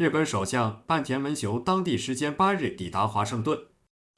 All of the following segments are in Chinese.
日本首相岸田文雄当地时间八日抵达华盛顿，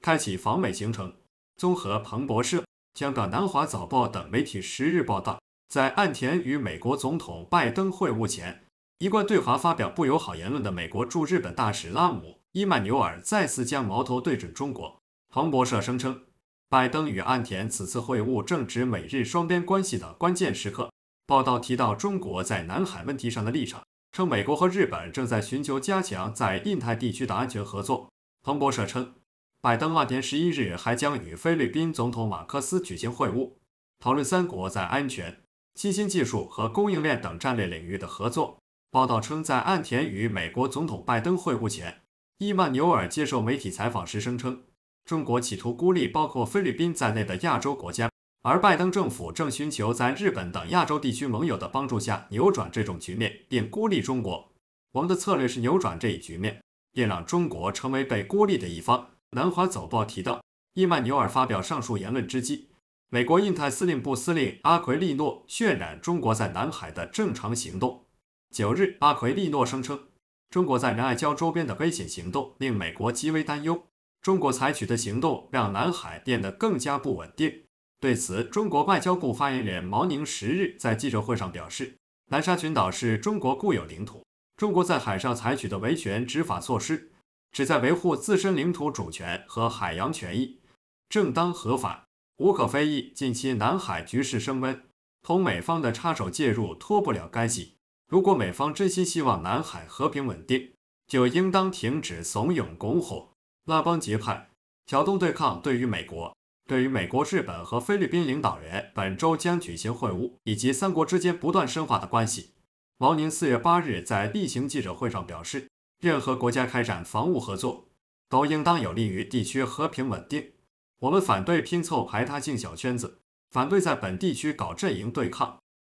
开启访美行程。综合彭博社、香港南华早报等媒体十日报道，在岸田与美国总统拜登会晤前，一贯对华发表不友好言论的美国驻日本大使拉姆伊曼纽尔再次将矛头对准中国。彭博社声称，拜登与岸田此次会晤正值美日双边关系的关键时刻。报道提到中国在南海问题上的立场。称美国和日本正在寻求加强在印太地区的安全合作。彭博社称，拜登二年十一日还将与菲律宾总统马科斯举行会晤，讨论三国在安全、新兴技术和供应链等战略领域的合作。报道称，在岸田与美国总统拜登会晤前，伊曼纽尔接受媒体采访时声称，中国企图孤立包括菲律宾在内的亚洲国家。而拜登政府正寻求在日本等亚洲地区盟友的帮助下扭转这种局面，并孤立中国。我们的策略是扭转这一局面，并让中国成为被孤立的一方。南华早报提到，伊曼纽尔发表上述言论之际，美国印太司令部司令阿奎利诺渲染中国在南海的正常行动。九日，阿奎利诺声称，中国在仁爱礁周边的危险行动令美国极为担忧，中国采取的行动让南海变得更加不稳定。对此，中国外交部发言人毛宁十日在记者会上表示，南沙群岛是中国固有领土，中国在海上采取的维权执法措施，旨在维护自身领土主权和海洋权益，正当合法，无可非议。近期南海局势升温，同美方的插手介入脱不了干系。如果美方真心希望南海和平稳定，就应当停止怂恿拱火、拉帮结派、挑动对抗。对于美国，对于美国、日本和菲律宾领导人本周将举行会晤，以及三国之间不断深化的关系，毛宁四月八日在例行记者会上表示：“任何国家开展防务合作，都应当有利于地区和平稳定。我们反对拼凑排他性小圈子，反对在本地区搞阵营对抗。”